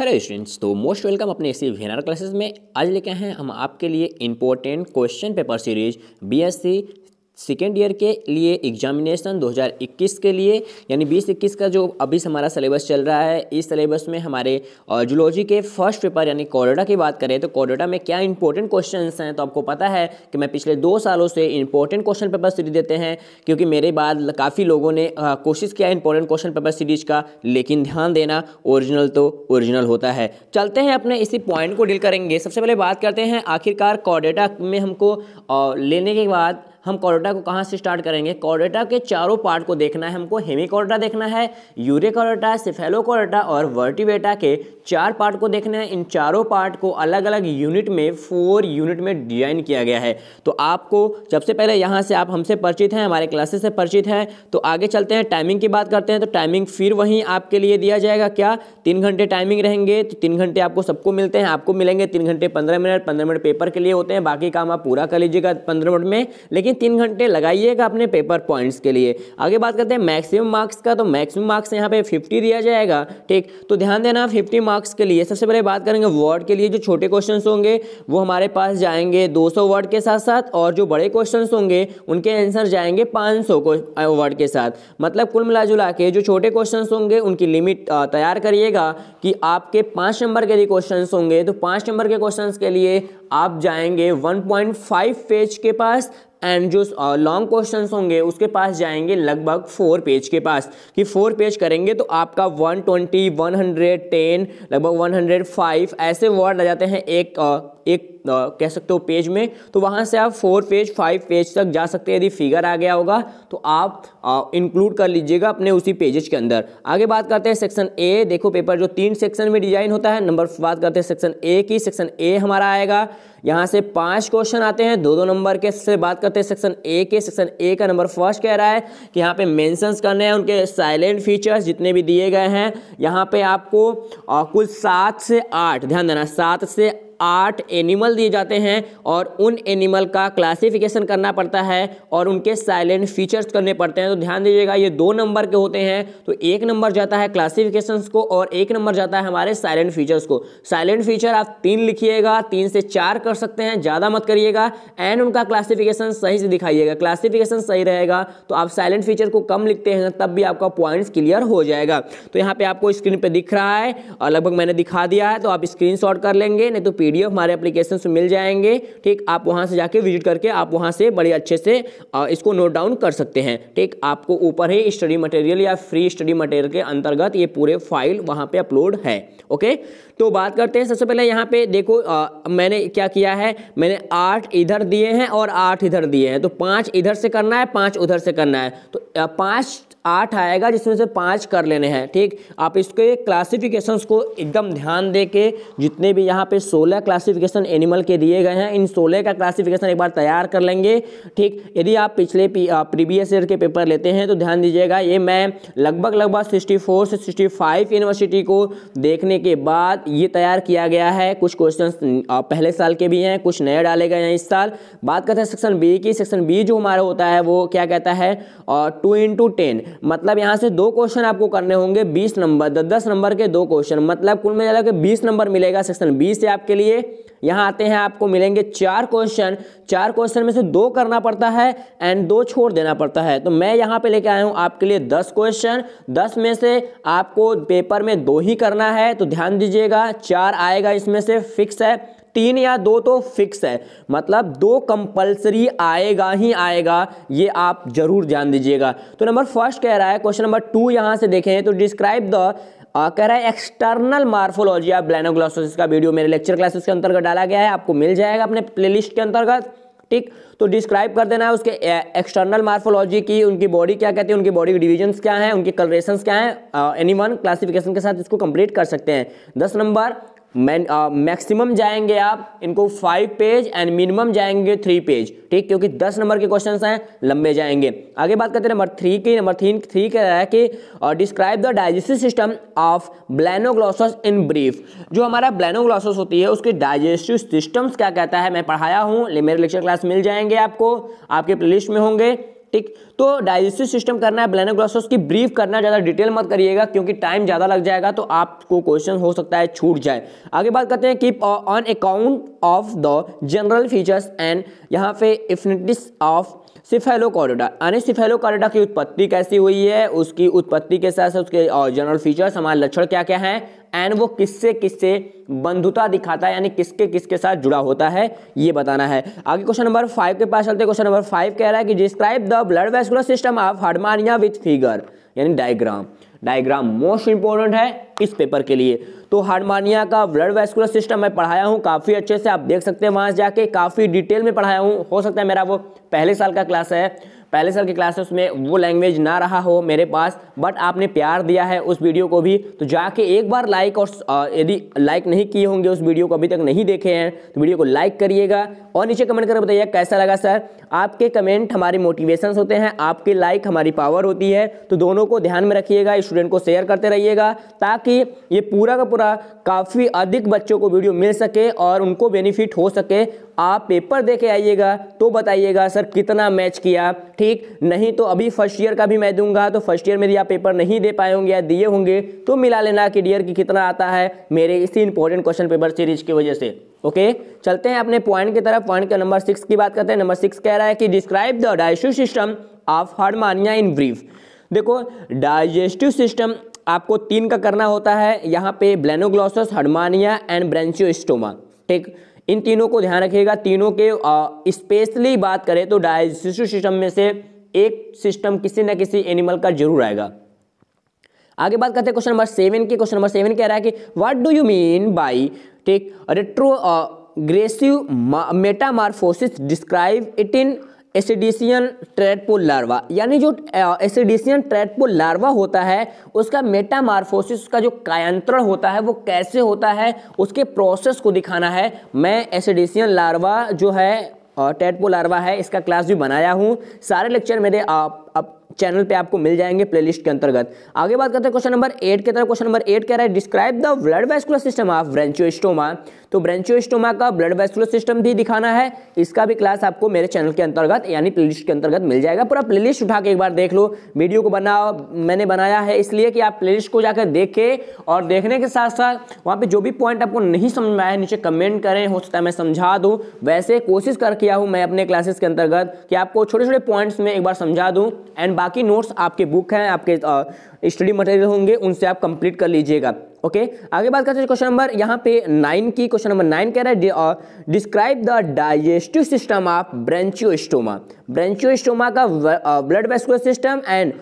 hello students तो most welcome अपने इसी वेनर क्लासेस में आज लेके हैं हम आपके लिए important question paper series BSc second year के लिए एग्जामिनेशन 2021 के लिए यानी 2021 का जो अभी हमारा सलेबस चल रहा है इस सलेबस में हमारे जूलॉजी के फर्स्ट पेपर यानी कॉर्डोटा की बात करें तो कॉर्डोटा में क्या इंपॉर्टेंट क्वेश्चन हैं तो आपको पता है कि मैं पिछले दो सालों से इंपॉर्टेंट क्वेश्चन पेपर सीरीज देते हैं क्योंकि मेरे बाद काफ़ी लोगों ने कोशिश किया इंपॉर्टेंट क्वेश्चन पेपर सीरीज का लेकिन ध्यान देना ओरिजिनल तो ओरिजिनल होता है चलते हैं अपने इसी पॉइंट को डील करेंगे सबसे पहले बात करते हैं आखिरकार कॉडेटा में हमको लेने के बाद हम कॉर्डेटा को कहाँ से स्टार्ट करेंगे कॉर्डेटा के चारों पार्ट को देखना है हमको हेमी कॉर्डेटा देखना है यूरे कॉर्डेटा सिफेलो कॉर्डेटा और वर्टिवेटा के चार पार्ट को देखना है इन चारों पार्ट को अलग अलग यूनिट में फोर यूनिट में डिजाइन किया गया है तो आपको सबसे पहले यहाँ से आप हमसे परिचित हैं हमारे क्लासेस से परिचित हैं तो आगे चलते हैं टाइमिंग की बात करते हैं तो टाइमिंग फिर वहीं आपके लिए दिया जाएगा क्या तीन घंटे टाइमिंग रहेंगे तो तीन घंटे आपको सबको मिलते हैं आपको मिलेंगे तीन घंटे पंद्रह मिनट पंद्रह मिनट पेपर के लिए होते हैं बाकी काम आप पूरा कर लीजिएगा पंद्रह मिनट में लेकिन तीन घंटे लगाइएगा अपने पेपर पॉइंट्स के लिए आगे बात करते हैं मैक्सिमम मार्क्स का तो मैक्सिमम मार्क्स यहाँ पे फिफ्टी दिया जाएगा ठीक तो ध्यान देना फिफ्टी मार्क्स के लिए सबसे पहले बात करेंगे वर्ड के लिए जो छोटे क्वेश्चन होंगे वो हमारे पास जाएंगे दो वर्ड के साथ साथ और जो बड़े क्वेश्चन होंगे उनके आंसर जाएंगे पाँच सौ वर्ड के साथ मतलब कुल मिला जुला के जो छोटे क्वेश्चन होंगे उनकी लिमिट तैयार करिएगा कि आपके पाँच नंबर के यदि क्वेश्चन होंगे तो पाँच नंबर के क्वेश्चन के लिए आप जाएंगे 1.5 पेज के पास एंड जो लॉन्ग uh, क्वेश्चन होंगे उसके पास जाएंगे लगभग फोर पेज के पास कि फोर पेज करेंगे तो आपका 120, 110, लगभग 105 ऐसे वर्ड आ जाते हैं एक uh, एक आ, कह सकते हो पेज में तो वहाँ से आप फोर पेज फाइव पेज तक जा सकते हैं यदि फिगर आ गया होगा तो आप इंक्लूड कर लीजिएगा अपने उसी पेजेज के अंदर आगे बात करते हैं सेक्शन ए देखो पेपर जो तीन सेक्शन में डिजाइन होता है नंबर बात करते हैं सेक्शन ए की सेक्शन ए हमारा आएगा यहाँ से पांच क्वेश्चन आते हैं दो दो नंबर के से बात करते हैं सेक्शन ए के सेक्शन ए का नंबर फर्स्ट कह रहा है कि यहाँ पे मेंशंस करने हैं उनके साइलेंट फीचर्स जितने भी दिए गए हैं यहाँ पे आपको कुल सात से आठ ध्यान देना सात से आठ एनिमल दिए जाते हैं और उन एनिमल का क्लासिफिकेशन करना पड़ता है और उनके साइलेंट फीचर्स करने पड़ते हैं तो ध्यान दीजिएगा ये दो नंबर के होते हैं तो एक नंबर जाता है क्लासिफिकेशन को और एक नंबर जाता है हमारे साइलेंट फीचर्स को साइलेंट फीचर आप तीन लिखिएगा तीन से चार कर सकते हैं ज़्यादा मत करिएगा एंड उनका क्लासिफिकेशन सही से दिखाइएगा क्लासिफिकेशन सही रहेगा तो आप साइलेंट फीचर को कम लिखते हैं तब भी आपका पॉइंट्स क्लियर हो जाएगा तो यहाँ पर आपको स्क्रीन पर दिख रहा है लगभग मैंने दिखा दिया है तो आप स्क्रीन कर लेंगे नहीं तो पी पी हमारे एप्लीकेशन से मिल जाएंगे ठीक आप वहाँ से जाके विजिट करके आप वहाँ से बड़े अच्छे से इसको नोट डाउन कर सकते हैं ठीक आपको ऊपर ही स्टडी मटेरियल या फ्री स्टडी मटेरियल के अंतर्गत ये पूरे फाइल वहाँ पर अपलोड है ओके तो बात करते हैं सबसे पहले यहाँ पे देखो आ, मैंने क्या किया है मैंने आठ इधर दिए हैं और आठ इधर दिए हैं तो पांच इधर से करना है पांच उधर से करना है तो पांच आठ आएगा जिसमें से पाँच कर लेने हैं ठीक आप इसके क्लासिफिकेशंस को एकदम ध्यान दे के जितने भी यहाँ पे सोलह क्लासिफिकेशन एनिमल के दिए गए हैं इन सोलह का क्लासिफिकेशन एक बार तैयार कर लेंगे ठीक यदि आप पिछले प्रीवियस ईयर के पेपर लेते हैं तो ध्यान दीजिएगा ये मैं लगभग लगभग सिक्सटी से सिक्सटी यूनिवर्सिटी को देखने के बाद ये तैयार किया गया है कुछ क्वेश्चन पहले साल के भी हैं कुछ नए डाले गए हैं इस साल बात करते हैं सेक्शन बी की सेक्शन बी जो हमारा होता है वो क्या कहता है टू इंटू टेन मतलब यहाँ से दो क्वेश्चन आपको करने होंगे बीस नंबर तो दस नंबर के दो क्वेश्चन मतलब कुल में ज्यादा के बीस नंबर मिलेगा सेक्शन बी से आपके लिए यहाँ आते हैं आपको मिलेंगे चार क्वेश्चन चार क्वेश्चन में से दो करना पड़ता है एंड दो छोड़ देना पड़ता है तो मैं यहाँ पे लेके आया हूँ आपके लिए दस क्वेश्चन दस में से आपको पेपर में दो ही करना है तो ध्यान दीजिएगा चार आएगा इसमें से फिक्स है तीन या दो तो फिक्स है मतलब दो कंपलसरी आएगा ही आएगा ये आप जरूर ध्यान दीजिएगा तो नंबर फर्स्ट कह रहा है क्वेश्चन नंबर टू यहां से देखें तो डिस्क्राइब द आ, कह रहा है एक्सटर्नल मार्फोलॉजी ऑफ ब्लैनोग्लासोसिस का वीडियो मेरे लेक्चर क्लासेस के अंतर्गत डाला गया है आपको मिल जाएगा अपने प्लेलिस्ट के अंतर्गत ठीक तो डिस्क्राइब कर देना है उसके एक्सटर्नल मार्फोलॉजी की उनकी बॉडी क्या कहती है उनकी बॉडी के डिवीजन क्या हैं उनके कलरेशन क्या हैं एनी वन क्लासिफिकेशन के साथ इसको कंप्लीट कर सकते हैं दस नंबर मैक्सिमम जाएंगे आप इनको फाइव पेज एंड मिनिमम जाएंगे थ्री पेज ठीक क्योंकि दस नंबर के क्वेश्चन हैं लंबे जाएंगे आगे बात करते हैं नंबर थ्री की नंबर थ्री थ्री कह रहा है कि describe the digestive system of balanoglossus in brief जो हमारा ब्लैनोग्लॉसस होती है उसके डाइजेस्टिव सिस्टम्स क्या कहता है मैं पढ़ाया हूँ मेरे लेक्चर क्लास मिल जाएंगे आपको आपके प्ले में होंगे ठीक तो डाइजेस्टिव सिस्टम करना है ब्लैनोग्लासोस की ब्रीफ करना ज़्यादा डिटेल मत करिएगा क्योंकि टाइम ज़्यादा लग जाएगा तो आपको क्वेश्चन हो सकता है छूट जाए आगे बात करते हैं कि on account of the general features and यहाँ पे इफिनिटिस ऑफ सिफेलो कॉरिडा यानी सिफेलो कॉरिडा की उत्पत्ति कैसी हुई है उसकी उत्पत्ति के साथ साथ उसके जनरल फीचर्स हमारे लक्षण क्या क्या हैं एंड वो किससे किससे बंधुता दिखाता है यानी किसके किसके साथ जुड़ा होता है ये बताना है आगे क्वेश्चन नंबर फाइव के पास चलते क्वेश्चन नंबर फाइव कह रहा है कि describe the blood vascular system of herdmania with figure यानी डायग्राम डायग्राम मोस्ट इंपॉर्टेंट है इस पेपर के लिए तो हारमानिया का ब्लड वेस्कुलर सिस्टम मैं पढ़ाया हूँ काफ़ी अच्छे से आप देख सकते हैं वहाँ जाके काफ़ी डिटेल में पढ़ाया हूँ हो सकता है मेरा वो पहले साल का क्लास है पहले साल की क्लासेस में वो लैंग्वेज ना रहा हो मेरे पास बट आपने प्यार दिया है उस वीडियो को भी तो जाके एक बार लाइक और यदि लाइक नहीं किए होंगे उस वीडियो को अभी तक नहीं देखे हैं तो वीडियो को लाइक करिएगा और नीचे कमेंट करके बताइए कैसा लगा सर आपके कमेंट हमारे मोटिवेशन होते हैं आपके लाइक हमारी पावर होती है तो दोनों को ध्यान में रखिएगा स्टूडेंट को शेयर करते रहिएगा ताकि ये पूरा का पूरा काफ़ी अधिक बच्चों को वीडियो मिल सके और उनको बेनिफिट हो सके आप पेपर दे के आइएगा तो बताइएगा सर कितना मैच किया ठीक नहीं तो अभी फर्स्ट ईयर का भी मैं दूंगा तो फर्स्ट ईयर में यदि आप पेपर नहीं दे पाए होंगे या दिए होंगे तो मिला लेना कि डियर की कितना आता है मेरे इसी इंपॉर्टेंट क्वेश्चन पेपर सीरीज की वजह से ओके चलते हैं अपने पॉइंट की तरफ पॉइंट का नंबर सिक्स की बात करते हैं नंबर सिक्स कह रहा है कि describe the digestive system of herdmania in brief देखो डाइजेस्टिव सिस्टम आपको तीन का करना होता है यहाँ पे ब्लैनोग्लॉसस हारमानिया एंड ब्रेंचियोस्टोमा ठीक इन तीनों को ध्यान रखिएगा तीनों के स्पेशली बात करें तो डायजेस्टिव सिस्टम में से एक सिस्टम किसी न किसी एनिमल का जरूर आएगा आगे बात करते हैं क्वेश्चन नंबर सेवन की क्वेश्चन नंबर सेवन कह रहा है कि what do you mean by ठीक retrogressive metamorphosis describe it in ascidian tadpole larva यानी जो एसिडिसियन ट्रेडपोल लार्वा होता है उसका मेटामार्फोसिस का जो कायांतरण होता है वो कैसे होता है उसके प्रोसेस को दिखाना है मैं एसिडिसियन लार्वा जो है टेडपोल लार्वा है इसका क्लास भी बनाया हूँ सारे लेक्चर मेरे आप, आप चैनल पे आपको मिल जाएंगे प्लेलिस्ट के अंतर्गत आगे बात करते हैं क्वेश्चन नंबर एट के तरफ क्वेश्चन नंबर एट कह रहा है describe the blood vascular system of branchiostoma तो ब्रेंचोस्टोमा का ब्लड वेस्कुलर सिस्टम भी दिखाना है इसका भी क्लास आपको मेरे चैनल के अंतर्गत यानी प्ले के अंतर्गत मिल जाएगा पूरा प्ले उठा के एक बार देख लो वीडियो को बना मैंने बनाया है इसलिए कि आप प्लेलिस्ट को जाकर देखें और देखने के साथ साथ वहाँ पर जो भी पॉइंट आपको नहीं समझ में आया नीचे कमेंट करें हो सकता है मैं समझा दूँ वैसे कोशिश कर किया हूँ मैं अपने क्लासेस के अंतर्गत कि आपको छोटे छोटे पॉइंट्स में एक बार समझा दूँ एंड बाकी नोट्स आपके बुक हैं आपके स्टडी मटेरियल होंगे उनसे आप कंप्लीट कर लीजिएगा ओके आगे बात करते हैं क्वेश्चन नंबर यहाँ पे नाइन की क्वेश्चन नंबर नाइन कह रहा है describe the digestive system of branchiostoma branchiostoma का blood vascular system and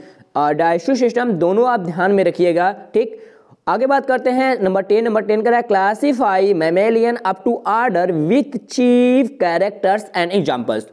digestive system दोनों आप ध्यान में रखिएगा ठीक आगे बात करते हैं नंबर टेन नंबर टेन कर classify mammalian up to order with chief characters and examples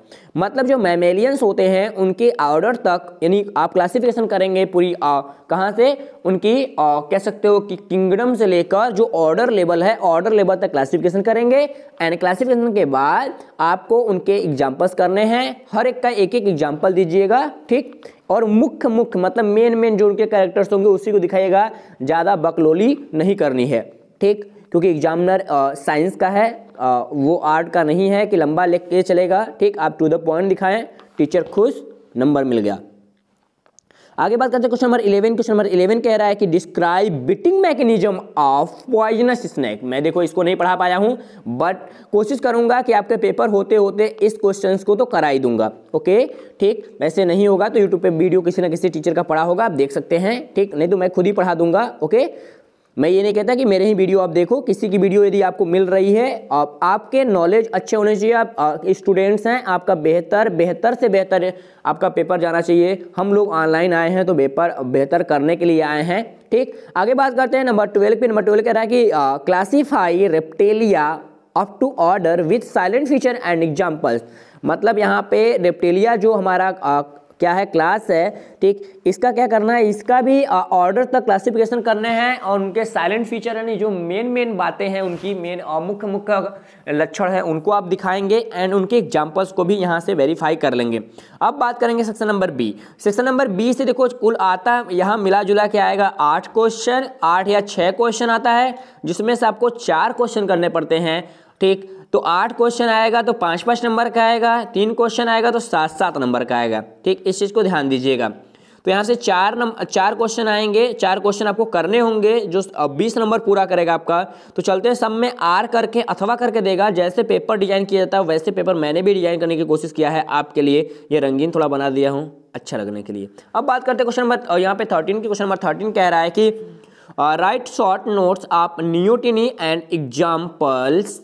मतलब जो मेमेलियंस होते हैं उनके ऑर्डर तक यानी आप क्लासिफिकेशन करेंगे पूरी कहाँ से उनकी आ, कह सकते हो कि किंगडम से लेकर जो ऑर्डर लेवल है ऑर्डर लेवल तक क्लासिफिकेशन करेंगे एंड क्लासिफिकेशन के बाद आपको उनके एग्जाम्पल्स करने हैं हर एक का एक एक एग्जाम्पल दीजिएगा ठीक और मुख्य मुख्य मतलब मेन मेन जो उनके कैरेक्टर्स होंगे उसी को दिखाइएगा ज़्यादा बकलोली नहीं करनी है ठीक क्योंकि एग्जामिनर साइंस का है आ, वो आर्ट का नहीं है कि लंबा लेख के चलेगा ठीक आप टू द पॉइंट दिखाएं टीचर खुश नंबर मिल गया आगे बात करते हैं question number eleven question number eleven कह रहा है कि describe biting mechanism of poisonous snake मैं देखो इसको नहीं पढ़ा पाया हूँ बट कोशिश करूंगा कि आपके पेपर होते होते इस क्वेश्चन को तो करा ही दूंगा ओके ठीक वैसे नहीं होगा तो यूट्यूब पर वीडियो किसी ना किसी टीचर का पढ़ा होगा आप देख सकते हैं ठीक नहीं तो मैं खुद ही पढ़ा दूंगा ओके मैं ये नहीं कहता कि मेरे ही वीडियो आप देखो किसी की वीडियो यदि आपको मिल रही है आप, आपके नॉलेज अच्छे होने चाहिए आप स्टूडेंट्स हैं आपका बेहतर बेहतर से बेहतर आपका पेपर जाना चाहिए हम लोग ऑनलाइन आए हैं तो पेपर बेहतर करने के लिए आए हैं ठीक आगे बात करते हैं नंबर ट्वेल्व पे नंबर ट्वेल्व कह रहा है कि classify reptilia up to order with silent feature and examples मतलब यहाँ पे रेप्टेलिया जो हमारा क्या है क्लास है ठीक इसका क्या करना है इसका भी ऑर्डर तक क्लासिफिकेशन करने हैं और उनके साइलेंट फीचर यानी जो मेन मेन बातें हैं उनकी मेन मुख्य मुख्य लक्षण है उनको आप दिखाएंगे एंड उनके एग्जाम्पल्स को भी यहाँ से वेरीफाई कर लेंगे अब बात करेंगे section number B section number B से देखो कुल आता है यहाँ मिला जुला के आएगा आठ क्वेश्चन आठ या छः क्वेश्चन आता है जिसमें से आपको चार क्वेश्चन करने पड़ते हैं ठीक तो आठ क्वेश्चन आएगा तो पाँच पाँच नंबर का आएगा तीन क्वेश्चन आएगा तो सात सात नंबर का आएगा ठीक इस चीज़ को ध्यान दीजिएगा तो यहाँ से चार नंबर चार क्वेश्चन आएंगे चार क्वेश्चन आपको करने होंगे जो बीस नंबर पूरा करेगा आपका तो चलते हैं सब में आर करके अथवा करके देगा जैसे पेपर डिजाइन किया जाता है वैसे पेपर मैंने भी डिजाइन करने की कोशिश किया है आपके लिए ये रंगीन थोड़ा बना दिया हूँ अच्छा लगने के लिए अब बात करते हैं क्वेश्चन नंबर यहाँ पे थर्टीन की क्वेश्चन नंबर थर्टीन कह रहा है कि राइट शॉर्ट नोट्स आप neoteny and examples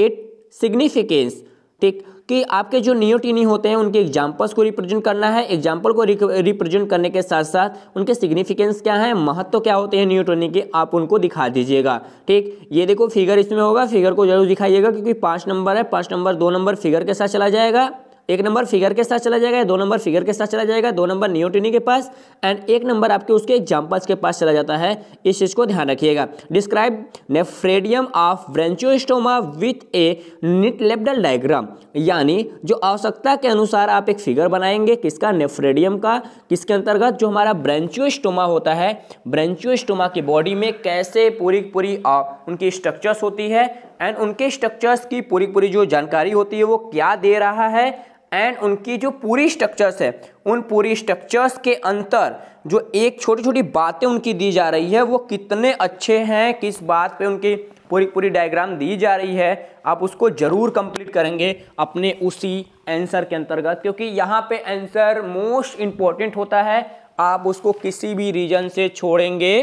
it significance ठीक कि आपके जो नियोटिनी होते हैं उनके एग्जाम्पल्स को रिप्रेजेंट करना है एग्जाम्पल को रिप्रेजेंट करने के साथ साथ उनके सिग्निफिकेंस क्या है महत्व क्या होते हैं न्यूटोनी के आप उनको दिखा दीजिएगा ठीक ये देखो फिगर इसमें होगा फिगर को जरूर दिखाइएगा क्योंकि पाँच नंबर है पाँच नंबर दो नंबर फिगर के साथ चला जाएगा एक नंबर फिगर के साथ चला जाएगा दो नंबर फिगर के साथ चला जाएगा दो नंबर नियोटिनी के पास एंड एक नंबर आपके उसके एग्जाम्पल्स के पास चला जाता है इस चीज़ को ध्यान रखिएगा describe nephridium of branchiostoma with a neat labelled diagram यानी जो आवश्यकता के अनुसार आप एक फिगर बनाएंगे किसका नेफ्रेडियम का किसके अंतर्गत जो हमारा ब्रेंचोस्टोमा होता है ब्रेंचोस्टोमा की बॉडी में कैसे पूरी पूरी उनकी स्ट्रक्चर्स होती है एंड उनके स्ट्रक्चर्स की पूरी पूरी जो जानकारी होती है वो क्या दे रहा है एंड उनकी जो पूरी स्ट्रक्चर्स है उन पूरी स्ट्रक्चर्स के अंतर जो एक छोटी छोटी बातें उनकी दी जा रही है वो कितने अच्छे हैं किस बात पे उनकी पूरी पूरी डायग्राम दी जा रही है आप उसको ज़रूर कंप्लीट करेंगे अपने उसी आंसर के अंतर्गत क्योंकि यहाँ पे आंसर मोस्ट इम्पॉर्टेंट होता है आप उसको किसी भी रीजन से छोड़ेंगे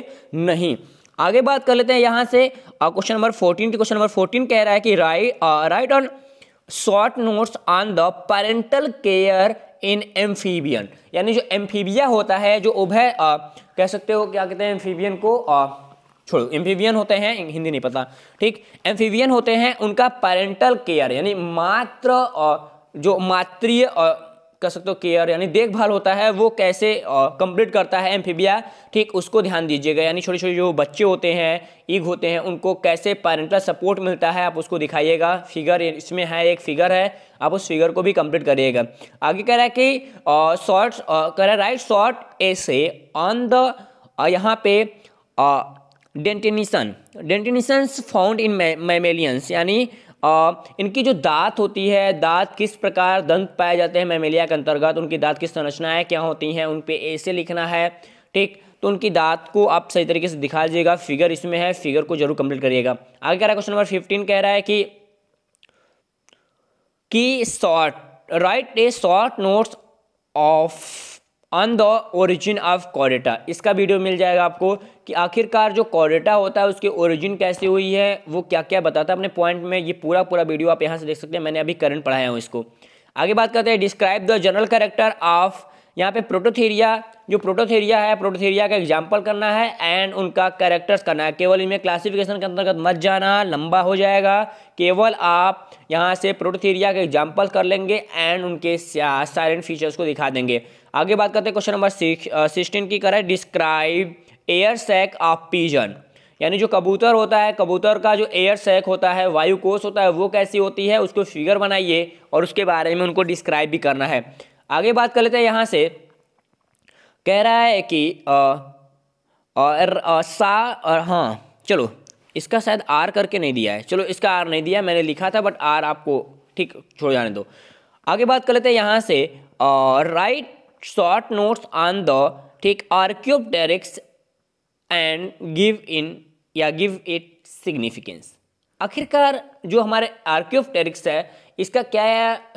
नहीं आगे बात कर लेते हैं यहाँ से question number fourteen question number fourteen कह रहा है कि write write on short notes on the parental care in amphibian यानी जो एम्फीबिया होता है जो उभय कह सकते हो क्या कहते हैं एम्फीबियन को आ, छोड़ो एम्फीबियन होते हैं हिंदी नहीं पता ठीक एम्फीबियन होते हैं उनका पेरेंटल केयर यानी मात्र जो मातृ कह सकते हो केयर यानी देखभाल होता है वो कैसे कंप्लीट करता है एम्फीबिया ठीक उसको ध्यान दीजिएगा यानी छोटे छोटे जो बच्चे होते हैं ईग होते हैं उनको कैसे पैरेंटल सपोर्ट मिलता है आप उसको दिखाइएगा फिगर इसमें है एक फिगर है आप उस फिगर को भी कंप्लीट करिएगा आगे कह रहा है कि शॉर्ट कह रहा है राइट शॉर्ट ए से ऑन द यहाँ पे डेंटिनीसन डेंटिनेशंस फाउंड इन मेमेलियंस यानी आ, इनकी जो दांत होती है दांत किस प्रकार दंत पाए जाते हैं मैमेलिया के अंतर्गत उनकी दांत की संरचनाएँ क्या होती हैं उन पर ऐसे लिखना है ठीक तो उनकी दांत को आप सही तरीके से दिखा दीजिएगा फिगर इसमें है फिगर को जरूर कंप्लीट करिएगा आगे कह रहा है क्वेश्चन नंबर फिफ्टीन कह रहा है कि कि short write a short notes of on the origin of chordata इसका वीडियो मिल जाएगा आपको कि आखिरकार जो कॉरेटा होता है उसकी ओरिजिन कैसे हुई है वो क्या क्या बताता है अपने पॉइंट में ये पूरा पूरा वीडियो आप यहाँ से देख सकते हैं मैंने अभी करंट पढ़ाया हूँ इसको आगे बात करते हैं describe the general character of यहाँ पे प्रोटोथेरिया जो प्रोटोथेरिया है प्रोटोथेरिया का एग्जाम्पल करना है एंड उनका करेक्टर्स करना है केवल इनमें क्लासिफिकेशन के अंतर्गत मत जाना लंबा हो जाएगा केवल आप यहाँ से प्रोटोथेरिया का एग्जाम्पल कर लेंगे एंड उनके सारे फीचर्स को दिखा देंगे आगे बात करते हैं क्वेश्चन नंबर सिक्स सिक्सटीन की करें describe air sac of pigeon यानी जो कबूतर होता है कबूतर का जो एयर सैक होता है वायु कोष होता है वो कैसी होती है उसको फिगर बनाइए और उसके बारे में उनको डिस्क्राइब भी करना है आगे बात कर लेते हैं यहाँ से कह रहा है कि आ, आ, आ, सा और हाँ चलो इसका शायद आर करके नहीं दिया है चलो इसका आर नहीं दिया मैंने लिखा था बट आर आपको ठीक छोड़ जाने दो आगे बात कर लेते हैं यहाँ से write short notes on the ठीक आर्क्यूब Archaeopteryx एंड गिव इन या गिव इट सिग्निफिकेंस आखिरकार जो हमारे आर्क्यूब टेरिक्स है इसका क्या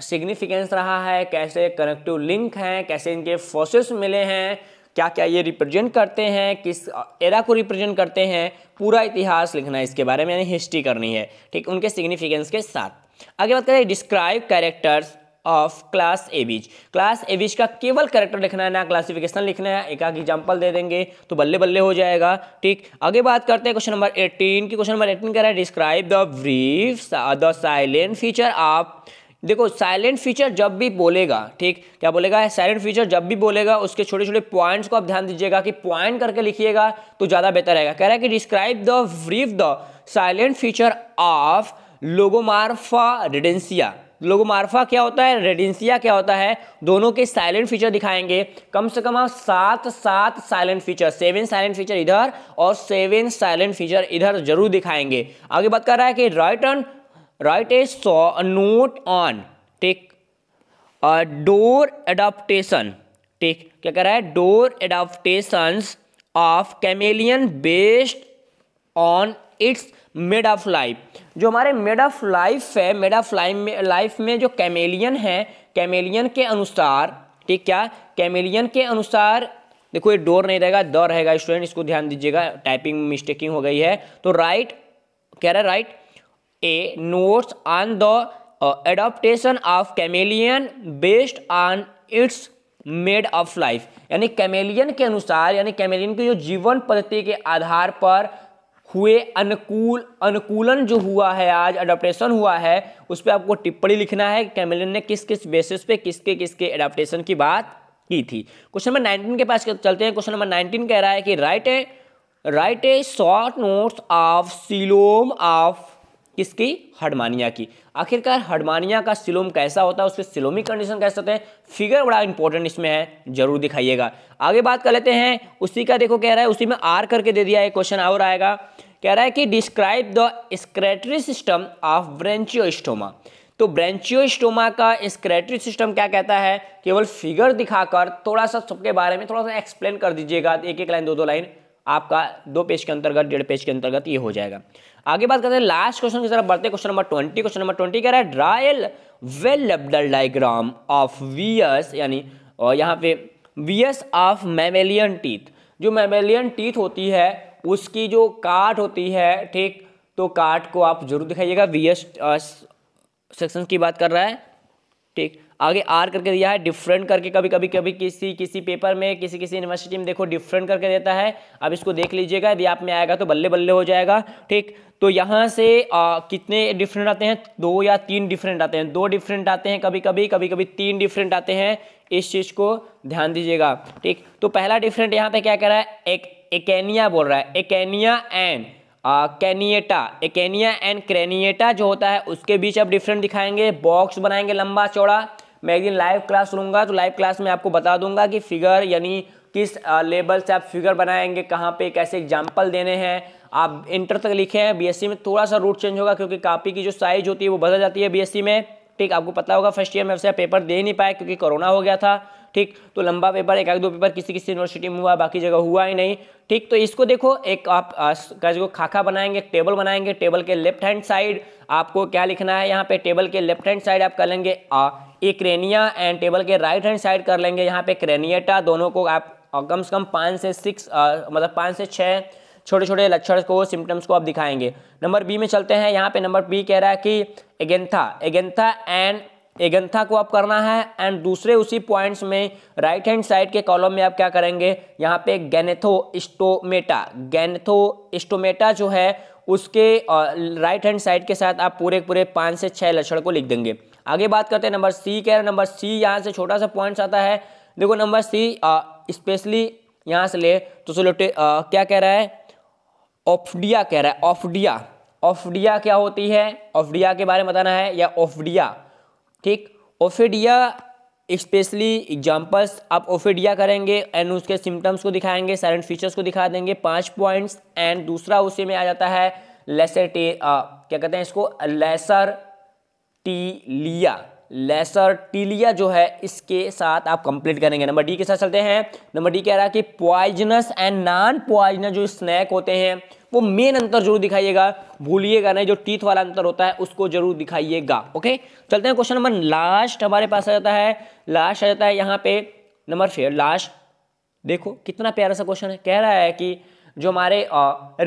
सिग्निफिकेंस रहा है कैसे कनेक्टिव लिंक हैं कैसे इनके फोर्सेस मिले हैं क्या क्या ये रिप्रेजेंट करते हैं किस एरा को रिप्रेजेंट करते हैं पूरा इतिहास लिखना है इसके बारे में यानी हिस्ट्री करनी है ठीक उनके सिग्निफिकेंस के साथ आगे बात करें describe characters of class aves class aves का केवल करेक्टर लिखना है ना क्लासिफिकेशन लिखना है एक आग एग्जाम्पल दे देंगे तो बल्ले बल्ले हो जाएगा ठीक आगे बात करते हैं क्वेश्चन नंबर एटीन की क्वेश्चन नंबर एटीन कह रहा है describe the brief the silent feature आप देखो साइलेंट फीचर जब भी बोलेगा ठीक क्या बोलेगा साइलेंट फीचर जब भी बोलेगा उसके छोटे छोटे पॉइंट्स को आप ध्यान दीजिएगा कि पॉइंट करके लिखिएगा तो ज़्यादा बेहतर रहेगा कह रहा है कि describe the brief the silent feature of lagomorpha rodentia lagomorpha क्या होता है रेडिंसिया क्या होता है दोनों के साइलेंट फीचर दिखाएंगे कम से कम आप सात सात silent feature seven silent feature इधर और सेवन साइलेंट फीचर इधर जरूर दिखाएंगे आगे बात कर रहा है कि राइट ऑन राइट ए सॉ note on take door adaptation take क्या कह रहा है door adaptation of chameleon based on its mode of life जो हमारे मेड ऑफ लाइफ है मेड ऑफ लाइफ में लाइफ में जो कैमेलियन है कैमेलियन के अनुसार ठीक क्या कैमेलियन के अनुसार देखो ये डोर नहीं रहेगा द रहेगा स्टूडेंट इसको ध्यान दीजिएगा टाइपिंग मिस्टेकिंग हो गई है तो राइट कह रहा है write a notes on the adaptation of chameleon based on its mode of life यानी कैमेलियन के अनुसार यानी कैमेलियन के जो जीवन पद्धति के आधार पर हुए अनुकूल अनुकूलन जो हुआ है आज अडाप्टेशन हुआ है उस पर आपको टिप्पणी लिखना है कैमिलन ने किस किस बेसिस पे किसके किसके अडाप्टेशन की बात की थी क्वेश्चन नंबर नाइनटीन के पास चलते हैं क्वेश्चन नंबर नाइनटीन कह रहा है कि write a write a short notes of coelom of किसकी हडमानिया की आखिरकार हडमानिया का सिलोम कैसा होता है उसके सिलोमी कंडीशन कैसे होते हैं फिगर बड़ा इंपॉर्टेंट इसमें है जरूर दिखाइएगा आगे बात कर लेते हैं उसी का देखो कह रहा है उसी में आर करके दे दिया है क्वेश्चन और आएगा कह रहा है कि describe the excretory system of Branchiostoma तो ब्रेंचियोस्टोमा का स्क्रेटरी सिस्टम क्या कहता है केवल फिगर दिखाकर थोड़ा सा सबके बारे में थोड़ा सा एक्सप्लेन कर दीजिएगा एक एक लाइन दो दो लाइन आपका दो पेज के अंतर्गत डेढ़ पेज के अंतर्गत ये हो जाएगा आगे बात करते हैं लास्ट क्वेश्चन की तरफ बढ़ते question number twenty question number twenty कह रहा है draw a well label diagram of VS यानी यहाँ पे वीएस ऑफ मेमेलियन टीथ जो मेमेलियन टीथ होती है उसकी जो काट होती है ठीक तो काट को आप जरूर दिखाइएगा वी एस सेक्शन की बात कर रहा है ठीक आगे आर करके दिया है डिफरेंट करके कभी कभी कभी किसी किसी पेपर में किसी किसी यूनिवर्सिटी में देखो डिफरेंट करके देता है अब इसको देख लीजिएगा यदि आप में आएगा तो बल्ले बल्ले हो जाएगा ठीक तो यहाँ से आ, कितने डिफरेंट आते हैं दो या तीन डिफरेंट आते हैं दो डिफरेंट आते हैं कभी कभी कभी कभी तीन डिफरेंट आते हैं इस चीज़ को ध्यान दीजिएगा ठीक तो पहला डिफरेंट यहाँ पे क्या कह रहा है एक एकेनिया बोल रहा है Acrania and Craniata Acrania and Craniata जो होता है उसके बीच आप डिफरेंट दिखाएंगे बॉक्स बनाएंगे लंबा चौड़ा मैं एक दिन लाइव क्लास लूँगा तो लाइव क्लास में आपको बता दूंगा कि फिगर यानी किस लेवल से आप फिगर बनाएंगे कहाँ पे कैसे एग्जाम्पल देने हैं आप इंटर तक लिखे हैं बीएससी में थोड़ा सा रूट चेंज होगा क्योंकि कापी की जो साइज होती है वो बदल जाती है बी में ठीक आपको पता होगा फर्स्ट ईयर में उससे पेपर दे नहीं पाया क्योंकि कोरोना हो गया था ठीक तो लंबा पेपर एक आध दो पेपर किसी किसी यूनिवर्सिटी में हुआ बाकी जगह हुआ ही नहीं ठीक तो इसको देखो एक आप का खाका बनाएंगे टेबल बनाएंगे टेबल के लेफ्ट हैंड साइड आपको क्या लिखना है यहाँ पे टेबल के लेफ्ट हैंड साइड आप कर लेंगे आ इक्रेनिया एंड टेबल के राइट हैंड साइड कर लेंगे यहाँ पे क्रेनिएटा दोनों को आप कम से कम पाँच से सिक्स मतलब पाँच से छः छोटे छोटे लक्षण को सिम्टम्स को आप दिखाएंगे नंबर बी में चलते हैं यहाँ पे नंबर बी कह रहा है कि एगेंथा एगेंथा एंड एगेंथा को आप करना है एंड दूसरे उसी पॉइंट्स में राइट हैंड साइड के कॉलम में आप क्या करेंगे यहाँ पे गैनेथो स्टोमेटा गैनेथो स्टोमेटा जो है उसके राइट हैंड साइड के साथ आप पूरे पूरे पाँच से छः लक्षण को लिख देंगे आगे बात करते हैं नंबर सी के नंबर सी यहाँ से छोटा सा पॉइंट्स आता है देखो नंबर सी स्पेशली यहाँ से ले तो सोलोटे क्या कह रहा है ऑफडिया कह रहा है ऑफडिया ऑफडिया क्या होती है ऑफडिया के बारे में बताना है या ऑफडिया ठीक ओफिडिया स्पेशली एग्जाम्पल्स आप ओफिडिया करेंगे एंड उसके सिम्टम्स को दिखाएंगे साइलेंट फीचर्स को दिखा देंगे पांच पॉइंट्स एंड दूसरा उसी में आ जाता है आ, क्या कहते हैं इसको लेसर टीलिया लेसर टीलिया जो है इसके साथ आप कंप्लीट करेंगे नंबर डी के साथ चलते हैं नंबर डी कह रहा है कि प्वाइजनस एंड नॉन प्वाइजनस जो स्नैक होते हैं वो मेन अंतर जरूर दिखाइएगा भूलिएगा नहीं जो टीथ वाला अंतर होता है उसको जरूर दिखाइएगा ओके चलते हैं क्वेश्चन नंबर लास्ट हमारे पास आ जाता है लास्ट आ जाता है यहाँ पे नंबर फेयर लास्ट देखो कितना प्यारा सा क्वेश्चन है कह रहा है कि जो हमारे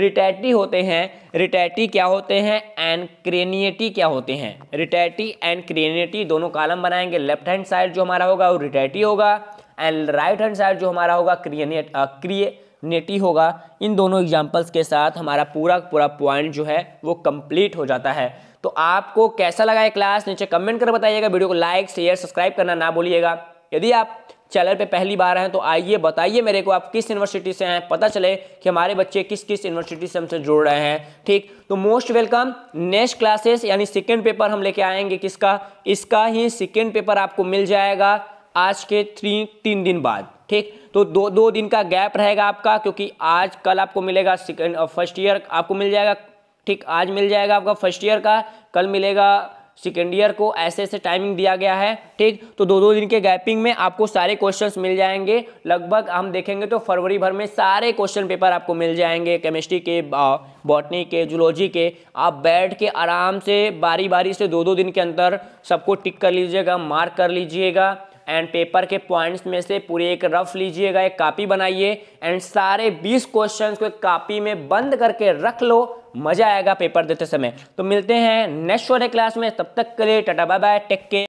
रिटैटी होते हैं रिटैटी क्या होते हैं एंड क्रेनिएटी क्या होते हैं रिटैटी एंड क्रेनिएटी दोनों कालम बनाएंगे लेफ्ट हैंड साइड जो हमारा होगा वो रिटैटी होगा एंड राइट हैंड साइड जो हमारा होगा क्रिएनिएट क्रिए नेटी होगा इन दोनों एग्जाम्पल्स के साथ हमारा पूरा पूरा पॉइंट जो है वो कंप्लीट हो जाता है तो आपको कैसा लगा है क्लास नीचे कमेंट कर बताइएगा वीडियो को लाइक शेयर सब्सक्राइब करना ना भूलिएगा यदि आप चैनल पे पहली बार हैं तो आइए बताइए मेरे को आप किस यूनिवर्सिटी से हैं पता चले कि हमारे बच्चे किस किस यूनिवर्सिटी से हमसे जुड़ रहे हैं ठीक तो मोस्ट वेलकम नेक्स्ट क्लासेस यानी सेकेंड पेपर हम लेके आएंगे किसका इसका ही सेकेंड पेपर आपको मिल जाएगा आज के थ्री तीन दिन बाद ठीक तो दो दो दिन का गैप रहेगा आपका क्योंकि आज कल आपको मिलेगा सेकेंड फर्स्ट ईयर आपको मिल जाएगा ठीक आज मिल जाएगा आपका फर्स्ट ईयर का कल मिलेगा सेकेंड ईयर को ऐसे ऐसे टाइमिंग दिया गया है ठीक तो दो दो दिन के गैपिंग में आपको सारे क्वेश्चंस मिल जाएंगे लगभग हम देखेंगे तो फरवरी भर में सारे क्वेश्चन पेपर आपको मिल जाएंगे केमिस्ट्री के बॉटनी uh, के जूलॉजी के आप बैठ के आराम से बारी बारी से दो दो दिन के अंदर सबको टिक कर लीजिएगा मार्क कर लीजिएगा एंड पेपर के पॉइंट्स में से पूरी एक रफ लीजिएगा एक कापी बनाइए एंड सारे 20 क्वेश्चंस को एक कापी में बंद करके रख लो मजा आएगा पेपर देते समय तो मिलते हैं नेक्स्ट वाले क्लास में तब तक के लिए टाटा बाय बाय टेक के